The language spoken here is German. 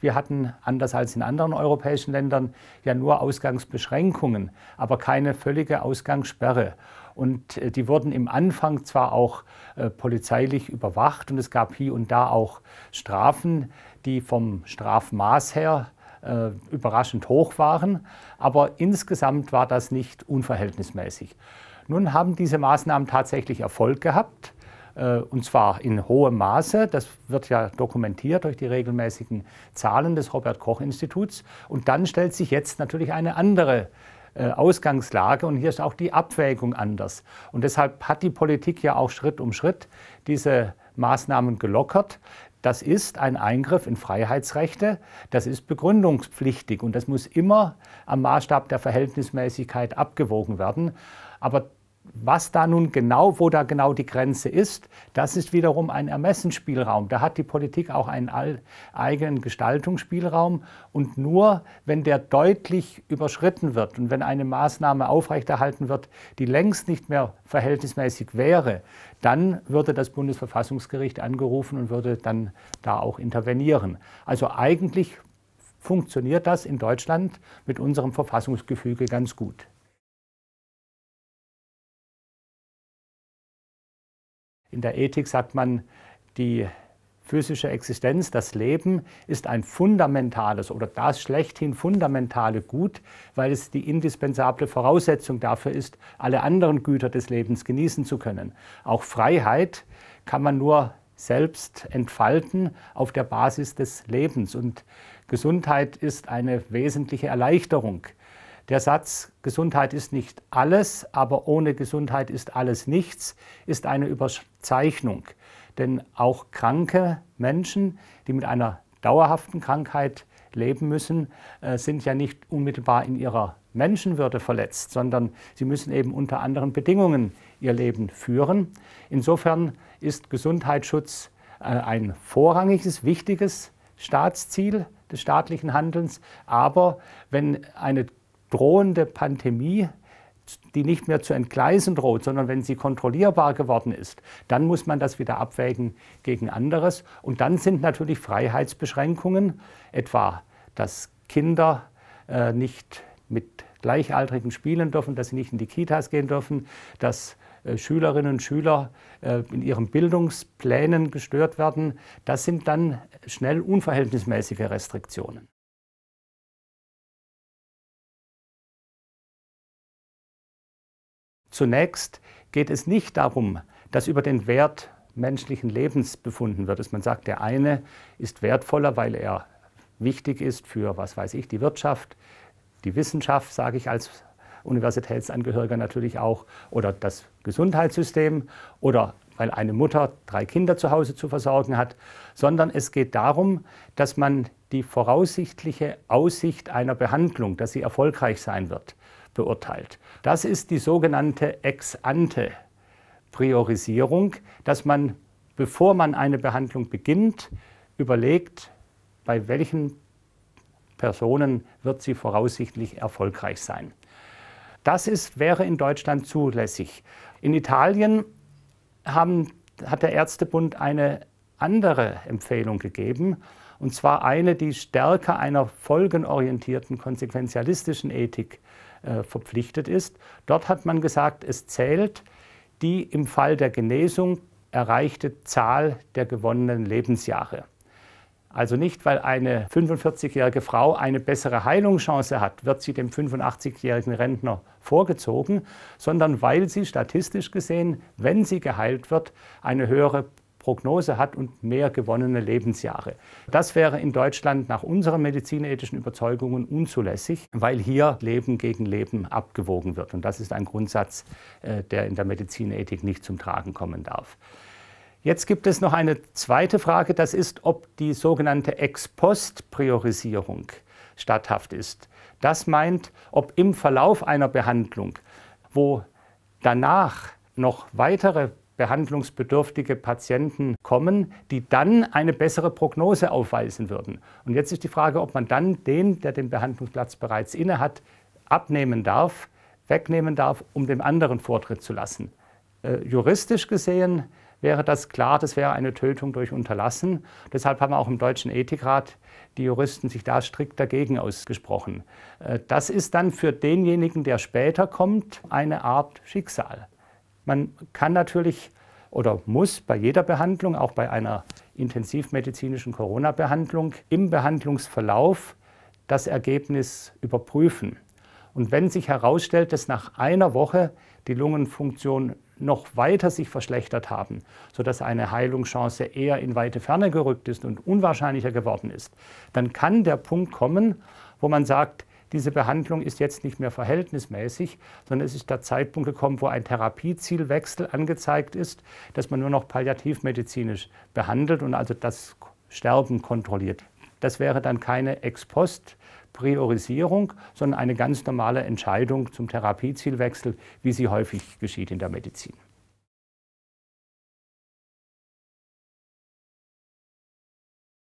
Wir hatten, anders als in anderen europäischen Ländern, ja nur Ausgangsbeschränkungen, aber keine völlige Ausgangssperre. Und äh, die wurden im Anfang zwar auch äh, polizeilich überwacht und es gab hier und da auch Strafen, die vom Strafmaß her äh, überraschend hoch waren, aber insgesamt war das nicht unverhältnismäßig. Nun haben diese Maßnahmen tatsächlich Erfolg gehabt. Äh, und zwar in hohem Maße. Das wird ja dokumentiert durch die regelmäßigen Zahlen des Robert Koch Instituts. Und dann stellt sich jetzt natürlich eine andere äh, Ausgangslage und hier ist auch die Abwägung anders. Und deshalb hat die Politik ja auch Schritt um Schritt diese Maßnahmen gelockert. Das ist ein Eingriff in Freiheitsrechte, das ist begründungspflichtig und das muss immer am Maßstab der Verhältnismäßigkeit abgewogen werden. Aber was da nun genau, wo da genau die Grenze ist, das ist wiederum ein Ermessensspielraum. Da hat die Politik auch einen eigenen Gestaltungsspielraum. Und nur wenn der deutlich überschritten wird und wenn eine Maßnahme aufrechterhalten wird, die längst nicht mehr verhältnismäßig wäre, dann würde das Bundesverfassungsgericht angerufen und würde dann da auch intervenieren. Also eigentlich funktioniert das in Deutschland mit unserem Verfassungsgefüge ganz gut. In der Ethik sagt man, die physische Existenz, das Leben, ist ein fundamentales oder das schlechthin fundamentale Gut, weil es die indispensable Voraussetzung dafür ist, alle anderen Güter des Lebens genießen zu können. Auch Freiheit kann man nur selbst entfalten auf der Basis des Lebens. Und Gesundheit ist eine wesentliche Erleichterung der Satz Gesundheit ist nicht alles, aber ohne Gesundheit ist alles nichts ist eine Überzeichnung. Denn auch kranke Menschen, die mit einer dauerhaften Krankheit leben müssen, äh, sind ja nicht unmittelbar in ihrer Menschenwürde verletzt, sondern sie müssen eben unter anderen Bedingungen ihr Leben führen. Insofern ist Gesundheitsschutz äh, ein vorrangiges, wichtiges Staatsziel des staatlichen Handelns. Aber wenn eine drohende Pandemie die nicht mehr zu entgleisen droht, sondern wenn sie kontrollierbar geworden ist, dann muss man das wieder abwägen gegen anderes. Und dann sind natürlich Freiheitsbeschränkungen, etwa, dass Kinder äh, nicht mit Gleichaltrigen spielen dürfen, dass sie nicht in die Kitas gehen dürfen, dass äh, Schülerinnen und Schüler äh, in ihren Bildungsplänen gestört werden. Das sind dann schnell unverhältnismäßige Restriktionen. Zunächst geht es nicht darum, dass über den Wert menschlichen Lebens befunden wird. Dass man sagt, der eine ist wertvoller, weil er wichtig ist für, was weiß ich, die Wirtschaft, die Wissenschaft, sage ich als Universitätsangehöriger natürlich auch, oder das Gesundheitssystem oder weil eine Mutter drei Kinder zu Hause zu versorgen hat, sondern es geht darum, dass man die voraussichtliche Aussicht einer Behandlung, dass sie erfolgreich sein wird, beurteilt. Das ist die sogenannte Ex-ante-Priorisierung, dass man, bevor man eine Behandlung beginnt, überlegt, bei welchen Personen wird sie voraussichtlich erfolgreich sein. Das ist, wäre in Deutschland zulässig. In Italien haben, hat der Ärztebund eine andere Empfehlung gegeben und zwar eine, die stärker einer folgenorientierten konsequenzialistischen Ethik äh, verpflichtet ist. Dort hat man gesagt, es zählt die im Fall der Genesung erreichte Zahl der gewonnenen Lebensjahre. Also nicht, weil eine 45-jährige Frau eine bessere Heilungschance hat, wird sie dem 85-jährigen Rentner vorgezogen, sondern weil sie statistisch gesehen, wenn sie geheilt wird, eine höhere Prognose hat und mehr gewonnene Lebensjahre. Das wäre in Deutschland nach unseren medizinethischen Überzeugungen unzulässig, weil hier Leben gegen Leben abgewogen wird. Und das ist ein Grundsatz, äh, der in der Medizinethik nicht zum Tragen kommen darf. Jetzt gibt es noch eine zweite Frage, das ist, ob die sogenannte Ex-Post-Priorisierung statthaft ist. Das meint, ob im Verlauf einer Behandlung, wo danach noch weitere behandlungsbedürftige Patienten kommen, die dann eine bessere Prognose aufweisen würden. Und jetzt ist die Frage, ob man dann den, der den Behandlungsplatz bereits inne hat, abnehmen darf, wegnehmen darf, um dem anderen Vortritt zu lassen. Äh, juristisch gesehen wäre das klar, das wäre eine Tötung durch Unterlassen. Deshalb haben auch im Deutschen Ethikrat die Juristen sich da strikt dagegen ausgesprochen. Äh, das ist dann für denjenigen, der später kommt, eine Art Schicksal. Man kann natürlich oder muss bei jeder Behandlung, auch bei einer intensivmedizinischen Corona-Behandlung, im Behandlungsverlauf das Ergebnis überprüfen. Und wenn sich herausstellt, dass nach einer Woche die Lungenfunktion noch weiter sich verschlechtert haben, sodass eine Heilungschance eher in weite Ferne gerückt ist und unwahrscheinlicher geworden ist, dann kann der Punkt kommen, wo man sagt, diese Behandlung ist jetzt nicht mehr verhältnismäßig, sondern es ist der Zeitpunkt gekommen, wo ein Therapiezielwechsel angezeigt ist, dass man nur noch palliativmedizinisch behandelt und also das Sterben kontrolliert. Das wäre dann keine Ex-Post-Priorisierung, sondern eine ganz normale Entscheidung zum Therapiezielwechsel, wie sie häufig geschieht in der Medizin.